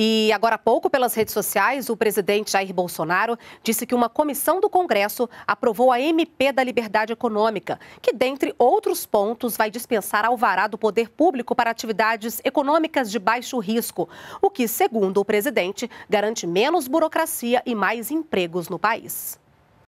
E agora há pouco, pelas redes sociais, o presidente Jair Bolsonaro disse que uma comissão do Congresso aprovou a MP da Liberdade Econômica, que, dentre outros pontos, vai dispensar alvará do poder público para atividades econômicas de baixo risco, o que, segundo o presidente, garante menos burocracia e mais empregos no país.